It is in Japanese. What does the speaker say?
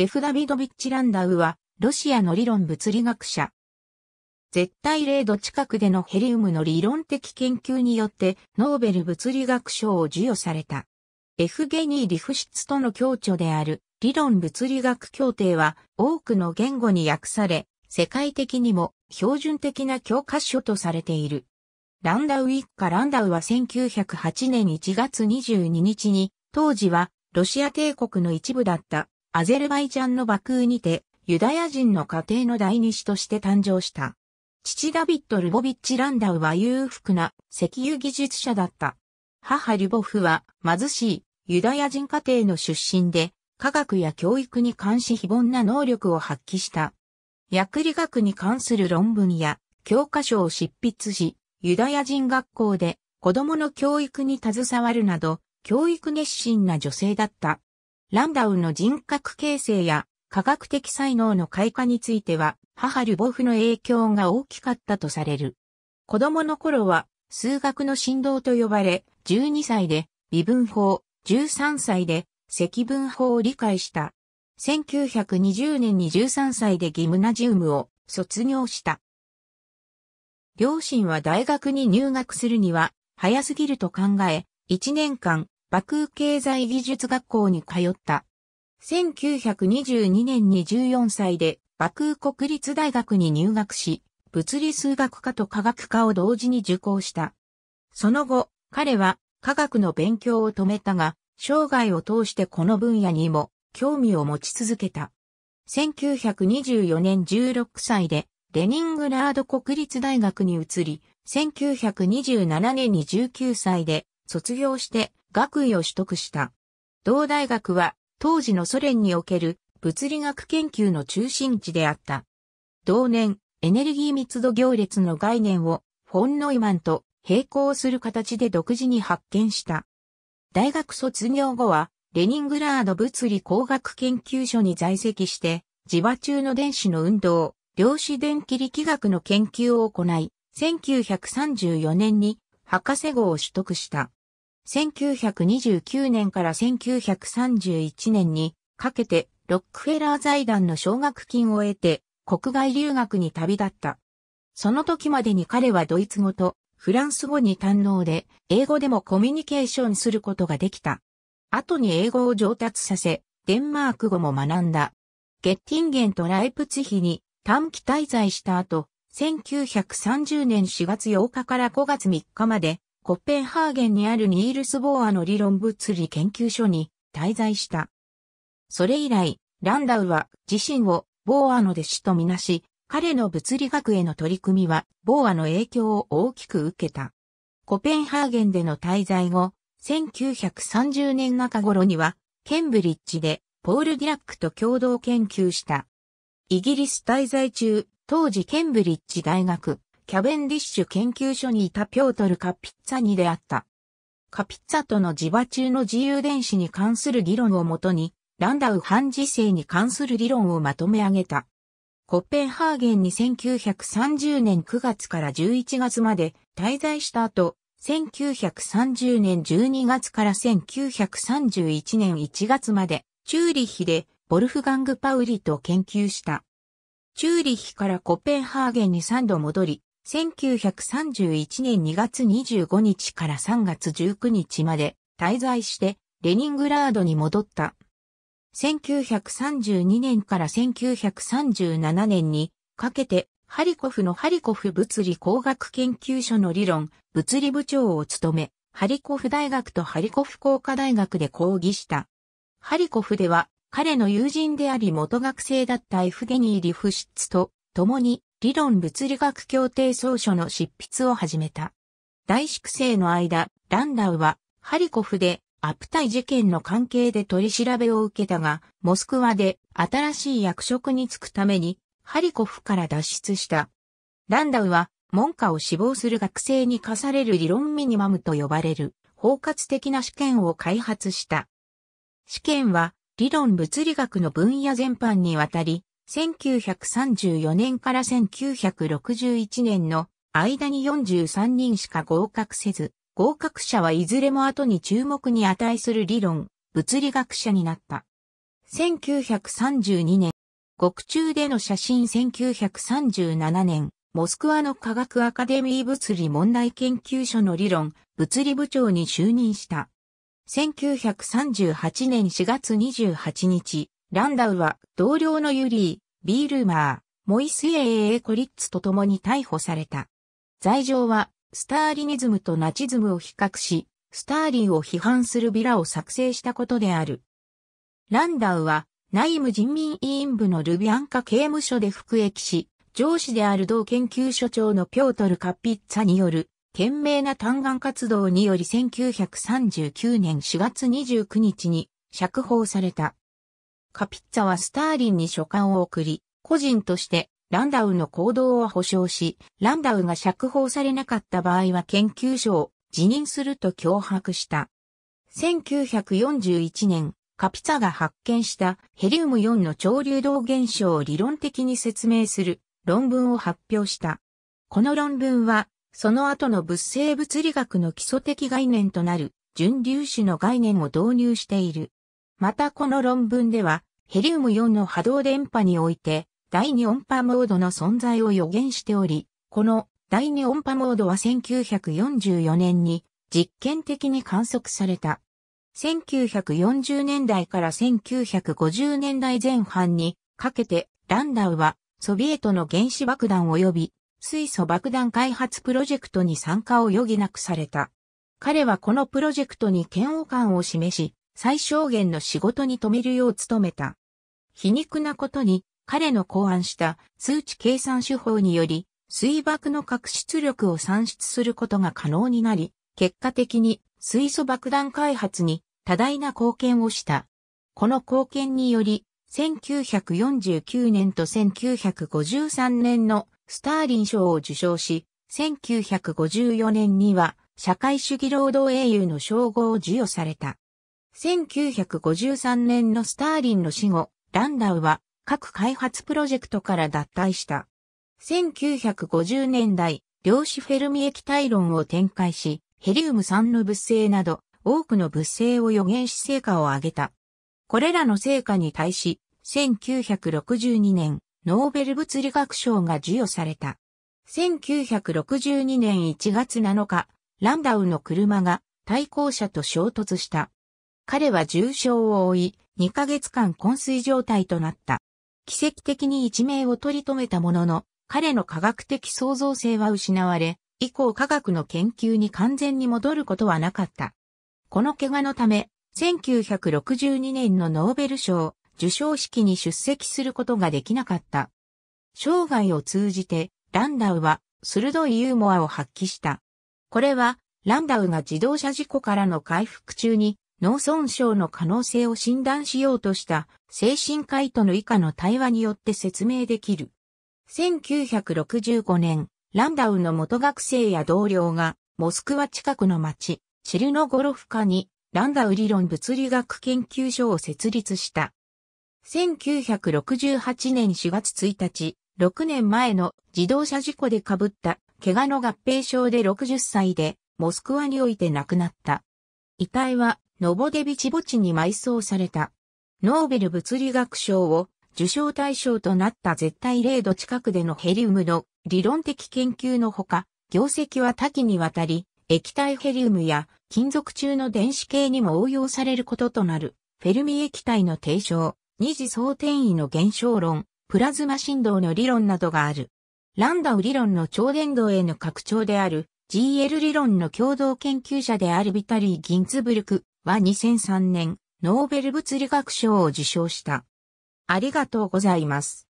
レフ・ダビドビッチ・ランダウは、ロシアの理論物理学者。絶対0度近くでのヘリウムの理論的研究によって、ノーベル物理学賞を授与された。エフゲニー・リフシツとの共著である理論物理学協定は多くの言語に訳され、世界的にも標準的な教科書とされている。ランダウ一家ランダウは1908年1月22日に、当時はロシア帝国の一部だったアゼルバイジャンのバクーにて、ユダヤ人の家庭の第二子として誕生した。父ダビッド・ルボビッチ・ランダウは裕福な石油技術者だった。母リボフは貧しいユダヤ人家庭の出身で、科学や教育に関し非凡な能力を発揮した。薬理学に関する論文や教科書を執筆し、ユダヤ人学校で子供の教育に携わるなど、教育熱心な女性だった。ランダウンの人格形成や科学的才能の開花については、母ルボフの影響が大きかったとされる。子供の頃は、数学の振動と呼ばれ、12歳で微分法、13歳で積分法を理解した。1920年に13歳でギムナジウムを卒業した。両親は大学に入学するには早すぎると考え、1年間バクー経済技術学校に通った。1922年に14歳で、バクー国立大学に入学し、物理数学科と科学科を同時に受講した。その後、彼は科学の勉強を止めたが、生涯を通してこの分野にも興味を持ち続けた。1924年16歳で、レニングラード国立大学に移り、1927年に19歳で卒業して学位を取得した。同大学は当時のソ連における物理学研究の中心地であった。同年、エネルギー密度行列の概念をフォン・ノイマンと並行する形で独自に発見した。大学卒業後は、レニングラード物理工学研究所に在籍して、磁場中の電子の運動、量子電気力学の研究を行い、1934年に博士号を取得した。1929年から1931年にかけてロックフェラー財団の奨学金を得て国外留学に旅立った。その時までに彼はドイツ語とフランス語に堪能で英語でもコミュニケーションすることができた。後に英語を上達させデンマーク語も学んだ。ゲッティンゲンとライプツヒに短期滞在した後1930年4月8日から5月3日までコッペンハーゲンにあるニールス・ボーアの理論物理研究所に滞在した。それ以来、ランダウは自身をボーアの弟子とみなし、彼の物理学への取り組みはボーアの影響を大きく受けた。コペンハーゲンでの滞在後、1930年中頃には、ケンブリッジでポール・ディラックと共同研究した。イギリス滞在中、当時ケンブリッジ大学、キャベンディッシュ研究所にいたピョートル・カピッツァに出会った。カピッツァとの磁場中の自由電子に関する議論をもとに、ランダウ半磁性に関する理論をまとめ上げた。コッペンハーゲンに1930年9月から11月まで滞在した後、1930年12月から1931年1月まで、チューリヒで、ボルフガング・パウリと研究した。チューリヒからコッペンハーゲンに3度戻り、1931年2月25日から3月19日まで滞在してレニングラードに戻った。1932年から1937年にかけてハリコフのハリコフ物理工学研究所の理論物理部長を務め、ハリコフ大学とハリコフ工科大学で講義した。ハリコフでは彼の友人であり元学生だったエフゲニー・リフシッツと共に理論物理学協定総書の執筆を始めた。大粛清の間、ランダウは、ハリコフで、アプタイ事件の関係で取り調べを受けたが、モスクワで新しい役職に就くために、ハリコフから脱出した。ランダウは、門下を志望する学生に課される理論ミニマムと呼ばれる、包括的な試験を開発した。試験は、理論物理学の分野全般にわたり、1934年から1961年の間に43人しか合格せず、合格者はいずれも後に注目に値する理論、物理学者になった。1932年、獄中での写真1937年、モスクワの科学アカデミー物理問題研究所の理論、物理部長に就任した。1938年4月28日、ランダウは同僚のユリー、ビールマー、モイスエー・コリッツと共に逮捕された。罪状は、スターリニズムとナチズムを比較し、スターリンを批判するビラを作成したことである。ランダウは、内務人民委員部のルビアンカ刑務所で服役し、上司である同研究所長のピョートル・カッピッツァによる、懸命な嘆願活動により1939年4月29日に釈放された。カピッツァはスターリンに書簡を送り、個人としてランダウの行動を保証し、ランダウが釈放されなかった場合は研究所を辞任すると脅迫した。1941年、カピツァが発見したヘリウム4の潮流動現象を理論的に説明する論文を発表した。この論文は、その後の物性物理学の基礎的概念となる、純粒子の概念を導入している。またこの論文では、ヘリウム4の波動電波において、第二音波モードの存在を予言しており、この第二音波モードは1944年に実験的に観測された。1940年代から1950年代前半にかけてランダウはソビエトの原子爆弾及び水素爆弾開発プロジェクトに参加を余儀なくされた。彼はこのプロジェクトに嫌悪感を示し、最小限の仕事に止めるよう努めた。皮肉なことに、彼の考案した数値計算手法により、水爆の核出力を算出することが可能になり、結果的に水素爆弾開発に多大な貢献をした。この貢献により、1949年と1953年のスターリン賞を受賞し、1954年には社会主義労働英雄の称号を授与された。1953年のスターリンの死後、ランダウは各開発プロジェクトから脱退した。1950年代、量子フェルミ液体論を展開し、ヘリウム酸の物性など、多くの物性を予言し成果を上げた。これらの成果に対し、1962年、ノーベル物理学賞が授与された。1962年1月7日、ランダウの車が対向車と衝突した。彼は重傷を負い、2ヶ月間昏睡状態となった。奇跡的に一命を取り留めたものの、彼の科学的創造性は失われ、以降科学の研究に完全に戻ることはなかった。この怪我のため、1962年のノーベル賞受賞式に出席することができなかった。生涯を通じて、ランダウは鋭いユーモアを発揮した。これは、ランダウが自動車事故からの回復中に脳損傷の可能性を診断しようとした精神科医との以下の対話によって説明できる。1965年、ランダウの元学生や同僚が、モスクワ近くの町、チルノゴロフカに、ランダウ理論物理学研究所を設立した。1968年4月1日、6年前の自動車事故で被った怪我の合併症で60歳で、モスクワにおいて亡くなった。遺体はノボデビチ墓地に埋葬された。ノーベル物理学賞を受賞対象となった絶対0度近くでのヘリウムの理論的研究のほか、業績は多岐にわたり、液体ヘリウムや金属中の電子系にも応用されることとなる、フェルミ液体の提唱、二次相転移の減少論、プラズマ振動の理論などがある。ランダウ理論の超伝導への拡張である、GL 理論の共同研究者であるビタリー・ギンツブルク、は2003年、ノーベル物理学賞を受賞した。ありがとうございます。